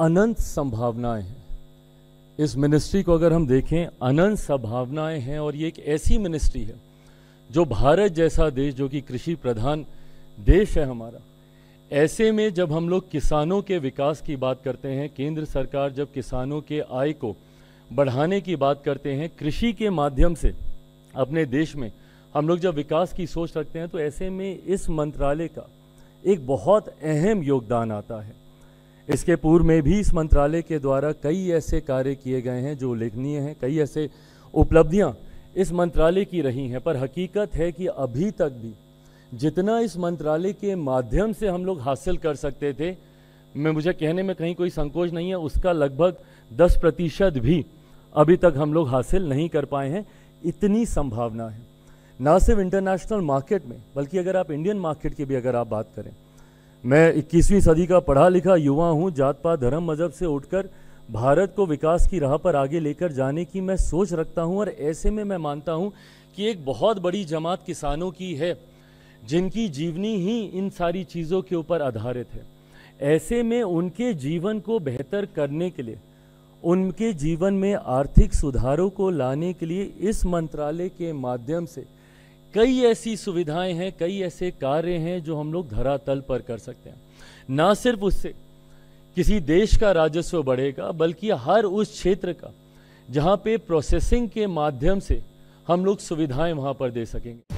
अनंत संभावनाएं हैं इस मिनिस्ट्री को अगर हम देखें अनंत संभावनाएं हैं और ये एक ऐसी मिनिस्ट्री है जो भारत जैसा देश जो कि कृषि प्रधान देश है हमारा ऐसे में जब हम लोग किसानों के विकास की बात करते हैं केंद्र सरकार जब किसानों के आय को बढ़ाने की बात करते हैं कृषि के माध्यम से अपने देश में हम लोग जब विकास की सोच रखते हैं तो ऐसे में इस मंत्रालय का एक बहुत अहम योगदान आता है इसके पूर्व में भी इस मंत्रालय के द्वारा कई ऐसे कार्य किए गए हैं जो उल्लेखनीय हैं कई ऐसे उपलब्धियां इस मंत्रालय की रही हैं पर हकीकत है कि अभी तक भी जितना इस मंत्रालय के माध्यम से हम लोग हासिल कर सकते थे मैं मुझे कहने में कहीं कोई संकोच नहीं है उसका लगभग 10 प्रतिशत भी अभी तक हम लोग हासिल नहीं कर पाए हैं इतनी संभावना है ना सिर्फ इंटरनेशनल मार्केट में बल्कि अगर आप इंडियन मार्केट की भी अगर आप बात करें मैं 21वीं सदी का पढ़ा लिखा युवा हूँ जात पात धर्म मजहब से उठकर भारत को विकास की राह पर आगे लेकर जाने की मैं सोच रखता हूँ और ऐसे में मैं मानता हूँ कि एक बहुत बड़ी जमात किसानों की है जिनकी जीवनी ही इन सारी चीज़ों के ऊपर आधारित है ऐसे में उनके जीवन को बेहतर करने के लिए उनके जीवन में आर्थिक सुधारों को लाने के लिए इस मंत्रालय के माध्यम से कई ऐसी सुविधाएं हैं कई ऐसे कार्य हैं जो हम लोग धरातल पर कर सकते हैं ना सिर्फ उससे किसी देश का राजस्व बढ़ेगा बल्कि हर उस क्षेत्र का जहां पे प्रोसेसिंग के माध्यम से हम लोग सुविधाएं वहां पर दे सकेंगे